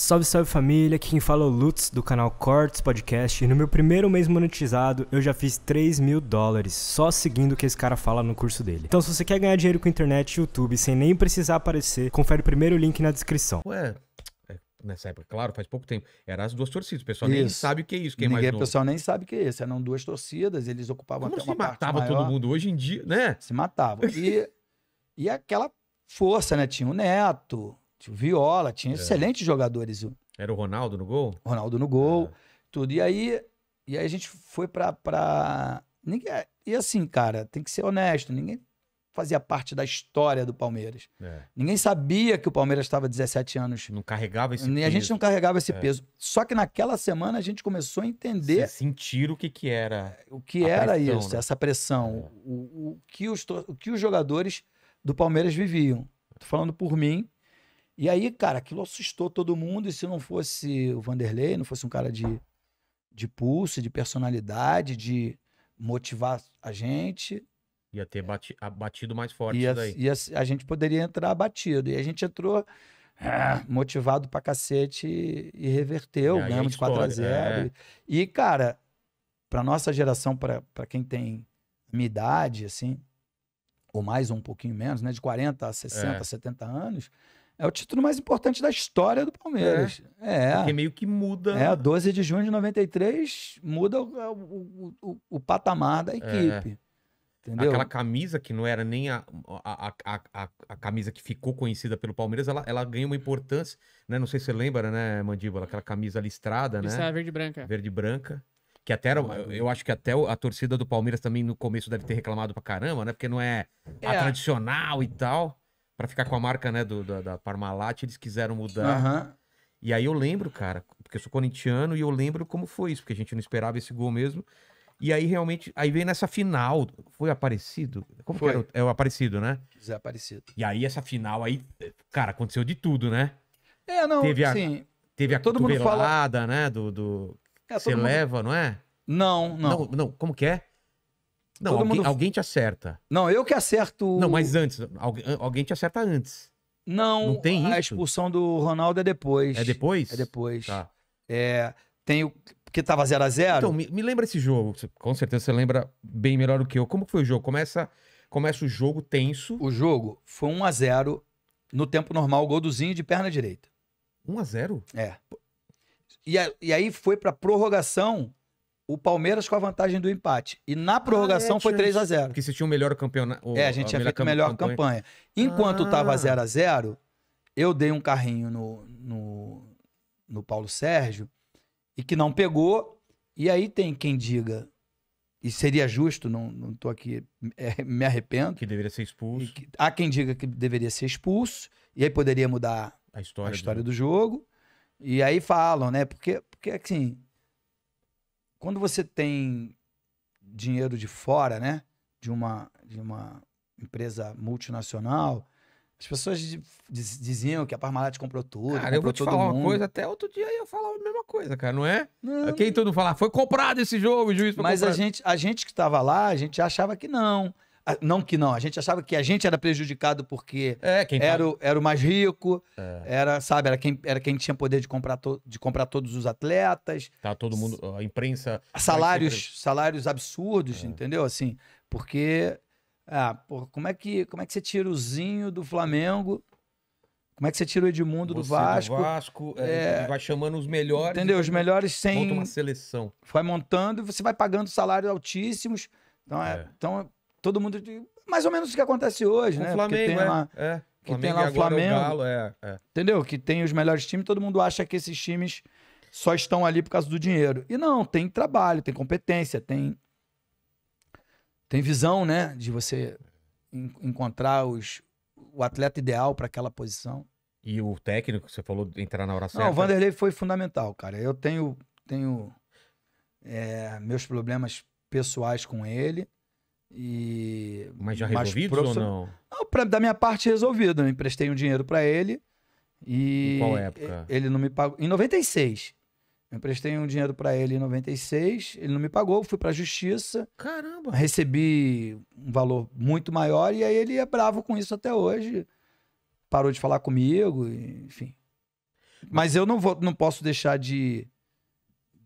Salve, salve família, aqui quem fala é o Lutz do canal Cortes Podcast e no meu primeiro mês monetizado eu já fiz 3 mil dólares só seguindo o que esse cara fala no curso dele. Então se você quer ganhar dinheiro com internet e YouTube sem nem precisar aparecer, confere o primeiro link na descrição. Ué, é, nessa época, claro, faz pouco tempo, Era as duas torcidas, o pessoal isso. nem sabe o que é isso, quem é Ninguém, O pessoal nem sabe o que é isso, eram duas torcidas, eles ocupavam Como até uma se matava todo mundo hoje em dia, né? Se matava. E, e aquela força, né? Tinha o Neto, Viola, tinha é. excelentes jogadores. Era o Ronaldo no gol? Ronaldo no gol, é. tudo. E aí, e aí a gente foi pra, pra. Ninguém... E assim, cara, tem que ser honesto, ninguém fazia parte da história do Palmeiras. É. Ninguém sabia que o Palmeiras estava 17 anos. Não carregava esse peso. A gente não carregava esse é. peso. Só que naquela semana a gente começou a entender. Vocês sentir o que, que era. O que era pressão, isso, né? essa pressão. É. O, o, que os, o que os jogadores do Palmeiras viviam. Tô falando por mim, e aí, cara, aquilo assustou todo mundo. E se não fosse o Vanderlei, não fosse um cara de, de pulso, de personalidade, de motivar a gente. Ia ter bati, batido mais forte ia, daí. Ia, a gente poderia entrar batido. E a gente entrou é, motivado pra cacete e, e reverteu. o ganhamos de 4x0. É. E, e, cara, pra nossa geração, pra, pra quem tem minha idade, assim, ou mais ou um pouquinho menos, né? De 40 a 60, é. 70 anos é o título mais importante da história do Palmeiras. É. é. Porque meio que muda. É, 12 de junho de 93 muda o, o, o, o patamar da é. equipe. É. Entendeu? Aquela camisa que não era nem a, a, a, a, a camisa que ficou conhecida pelo Palmeiras, ela, ela ganha uma importância, né? Não sei se você lembra, né, Mandíbula? Aquela camisa listrada, né? Listrada é verde branca. Verde branca. Que até era, eu acho que até a torcida do Palmeiras também no começo deve ter reclamado pra caramba, né? Porque não é, é. a tradicional e tal para ficar com a marca, né, do, da, da Parmalat, eles quiseram mudar. Uhum. E aí eu lembro, cara, porque eu sou corintiano e eu lembro como foi isso, porque a gente não esperava esse gol mesmo. E aí realmente, aí vem nessa final, foi Aparecido? Como foi. que era? É o Aparecido, né? Desaparecido. E aí essa final aí, cara, aconteceu de tudo, né? É, não, teve a, sim. Teve a todo mundo fala... né, do... do... É, Você mundo... leva, não é? Não, não, não. Não, como que é? Não, alguém, mundo... alguém, te acerta. Não, eu que acerto. Não, mas antes. Alguém, alguém te acerta antes. Não, não tem a isso? expulsão do Ronaldo é depois. É depois? É depois. Tá. É, tem o. Porque tava 0x0. Zero, Então, me, me, lembra esse jogo. Com certeza você lembra bem melhor do que eu. Como foi o jogo? Começa, começa o jogo tenso. O jogo foi 1x0 no tempo normal, gol do Zinho de perna direita. 1x0? É. E, a, e aí foi pra prorrogação o Palmeiras com a vantagem do empate. E na prorrogação ah, é, foi 3 a 0 Porque você tinha o melhor campeonato. É, a gente a tinha feito feito melhor campanha. campanha. Enquanto estava ah. 0 a 0 eu dei um carrinho no, no, no Paulo Sérgio e que não pegou. E aí tem quem diga, e seria justo, não, não tô aqui, é, me arrependo. Que deveria ser expulso. Que, há quem diga que deveria ser expulso, e aí poderia mudar a história, a história do... do jogo. E aí falam, né? Porque, porque assim, quando você tem dinheiro de fora, né? De uma, de uma empresa multinacional, as pessoas diziam que a Parmalat comprou tudo. Cara, comprou eu vou te falar mundo. uma coisa, até outro dia eu falava a mesma coisa, cara, não é? Não, Quem não... todo mundo ah, foi comprado esse jogo, o juiz foi Mas comprado. a gente, a gente que estava lá, a gente achava que não. Ah, não que não, a gente achava que a gente era prejudicado porque é, era, o, era o mais rico, é. era, sabe, era quem, era quem tinha poder de comprar, to, de comprar todos os atletas. Tá todo mundo, a imprensa. Salários, sempre... salários absurdos, é. entendeu? Assim, porque. Ah, porra, como é que, como é que você tira o Zinho do Flamengo? Como é que você tira o Edmundo você do Vasco? Do Vasco, é, é, vai chamando os melhores. Entendeu? Os melhores sem. Monta uma seleção. Vai montando e você vai pagando salários altíssimos. Então, é. é. então todo mundo. Mais ou menos o que acontece hoje, o né? Flamengo, tem é, lá, é. Que Flamengo tem lá é. É. É o Flamengo. É o Galo, é, é. Entendeu? Que tem os melhores times, todo mundo acha que esses times só estão ali por causa do dinheiro. E não, tem trabalho, tem competência, tem. Tem visão, né? De você encontrar os, o atleta ideal para aquela posição. E o técnico que você falou entrar na hora não, certa? Não, o Vanderlei foi fundamental, cara. Eu tenho, tenho é, meus problemas pessoais com ele. E, mas já resolvido ou não? não pra, da minha parte resolvido. Eu emprestei um dinheiro para ele. E em qual época? Ele não me pagou. Em 96. Eu emprestei um dinheiro para ele em 96. Ele não me pagou. Fui pra justiça. Caramba! Recebi um valor muito maior. E aí ele é bravo com isso até hoje. Parou de falar comigo, enfim. Mas eu não, vou, não posso deixar de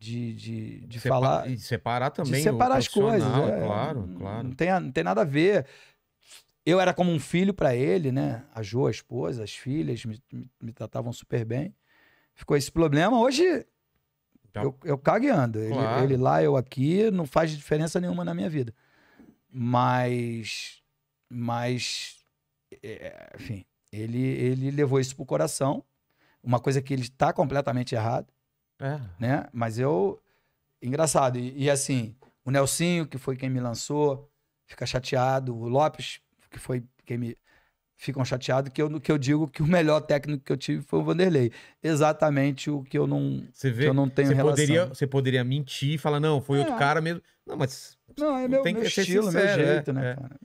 de, de, de falar. E separar também. De separar as coisas. É, claro, claro. Não tem, não tem nada a ver. Eu era como um filho para ele, né? A Jo, a esposa, as filhas me, me, me tratavam super bem. Ficou esse problema. Hoje então, eu, eu cago e ando. Claro. Ele, ele lá, eu aqui, não faz diferença nenhuma na minha vida. Mas. Mas. É, enfim, ele, ele levou isso pro coração. Uma coisa que ele está completamente errado. É. Né? Mas eu. Engraçado. E, e, assim, o Nelsinho, que foi quem me lançou, fica chateado. O Lopes, que foi quem me. Ficam chateados que eu, que eu digo que o melhor técnico que eu tive foi o Vanderlei. Exatamente o que eu não, você vê, eu não tenho você relação. Poderia, você poderia mentir e falar, não, foi é. outro cara mesmo. Não, mas. Não, é meu, tem meu que estilo, sincero, meu é, jeito, né, é, né, cara?